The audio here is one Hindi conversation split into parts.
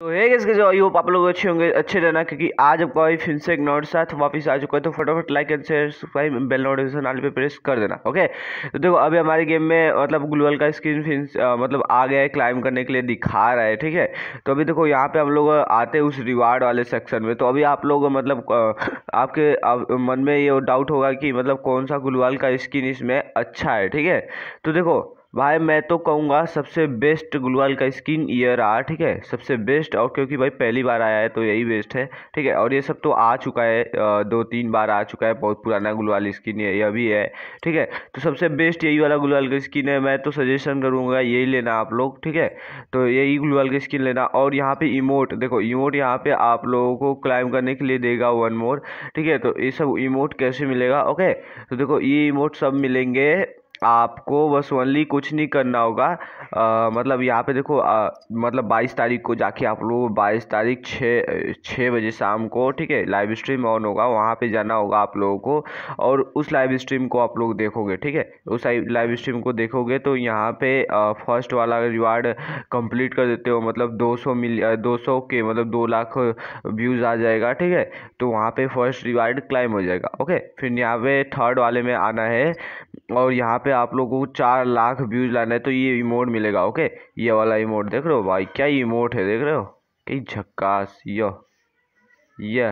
तो है इसके जो आई होप आप लोग अच्छे होंगे अच्छे रहना क्योंकि आज आपका भाई फिर से एक नोट साथ वापस आ चुका है तो फटाफट like and share subscribe bell notification all पे प्रेस कर देना ओके तो देखो अभी हमारे गेम में मतलब ग्लूअल का स्क्रीन फिर मतलब आ गया है क्लाइम करने के लिए दिखा रहा है ठीक है तो अभी देखो यहाँ पे हम लोग आते उस रिवार्ड वाले सेक्शन में तो अभी आप लोग मतलब आपके आप, मन में ये डाउट होगा कि मतलब कौन सा ग्लूअल का स्किन इसमें अच्छा है ठीक है तो देखो भाई मैं तो कहूँगा सबसे बेस्ट ग्लूवाल का स्किन ये रहा ठीक है सबसे बेस्ट और क्योंकि भाई पहली बार आया है तो यही बेस्ट है ठीक है और ये सब तो आ चुका है दो तीन बार आ चुका है बहुत पुराना ग्लूवाल स्किन ये अभी है ठीक है तो सबसे बेस्ट यही वाला ग्लूवाल का स्किन है मैं तो सजेशन करूँगा यही लेना आप लोग ठीक है तो यही ग्लूवाल का स्किन लेना और यहाँ पर इमोट देखो इमोट यहाँ पर आप लोगों को क्लाइम करने के लिए देगा वन मोर ठीक है तो ये सब इमोट कैसे मिलेगा ओके तो देखो ये इमोट सब मिलेंगे आपको बस ओनली कुछ नहीं करना होगा आ, मतलब यहाँ पे देखो आ, मतलब 22 तारीख को जाके आप लोग 22 तारीख छः छः बजे शाम को ठीक है लाइव स्ट्रीम ऑन होगा वहाँ पे जाना होगा आप लोगों को और उस लाइव स्ट्रीम को आप लोग देखोगे ठीक है उस लाइव स्ट्रीम को देखोगे तो यहाँ पे फर्स्ट वाला रिवार्ड कंप्लीट कर देते हो मतलब दो मिल 200 के मतलब दो लाख व्यूज़ आ जाएगा ठीक है तो वहाँ पर फर्स्ट रिवार्ड क्लाइम हो जाएगा ओके फिर यहाँ पे थर्ड वाले में आना है और यहाँ पे आप लोगों को चार लाख व्यूज लाना है तो ये इमोट मिलेगा ओके ये वाला इमोट देख रहे हो भाई क्या इमोट है देख रहे हो कई झक्कास यो ये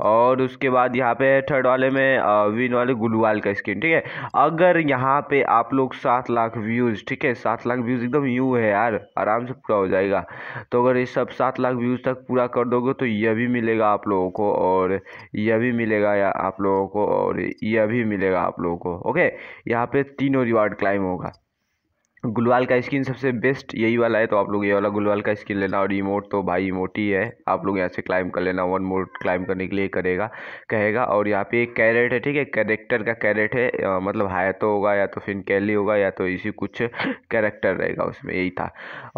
और उसके बाद यहाँ पे थर्ड वाले में विन वाले गुलवाल का स्किन ठीक है अगर यहाँ पे आप लोग सात लाख व्यूज़ ठीक है सात लाख व्यूज़ एकदम यू है यार आराम से पूरा हो जाएगा तो अगर ये सब सात लाख व्यूज़ तक पूरा कर दोगे तो यह भी मिलेगा आप लोगों को और यह भी मिलेगा आप लोगों को और यह भी मिलेगा आप लोगों को ओके यहाँ पे तीनों रिवार्ड क्लाइम होगा गुलवाल का स्किन सबसे बेस्ट यही वाला है तो आप लोग ये वाला गुलवाल का स्किन लेना और इमोट तो भाई इमोट ही है आप लोग यहाँ से क्लाइम कर लेना वन मोड क्लाइम करने के लिए करेगा कहेगा और यहाँ पे एक कैरेट है ठीक है कैरेक्टर का कैरेट है आ, मतलब हाय तो होगा या तो फिर कैली होगा या तो इसी कुछ कैरेक्टर रहेगा उसमें यही था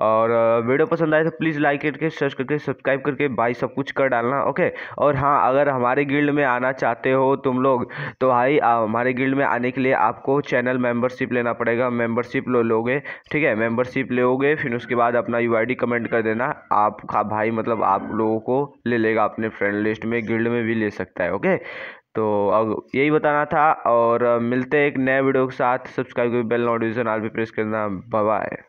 और वीडियो पसंद आए तो प्लीज़ लाइक करके सर्च करके सब्सक्राइब करके भाई सब कुछ कर डालना ओके और हाँ अगर हमारे गिल्ड में आना चाहते हो तुम लोग तो भाई हमारे गिल्ड में आने के लिए आपको चैनल मेम्बरशिप लेना पड़ेगा मेम्बरशिप लोगे ठीक है मेंबरशिप लोगे फिर उसके बाद अपना यू आई कमेंट कर देना आपका भाई मतलब आप लोगों को ले लेगा अपने फ्रेंड लिस्ट में गिल्ड में भी ले सकता है ओके तो अब यही बताना था और मिलते हैं एक नए वीडियो के साथ सब्सक्राइब बेल नोटिफिकेशन आल भी प्रेस करना बाय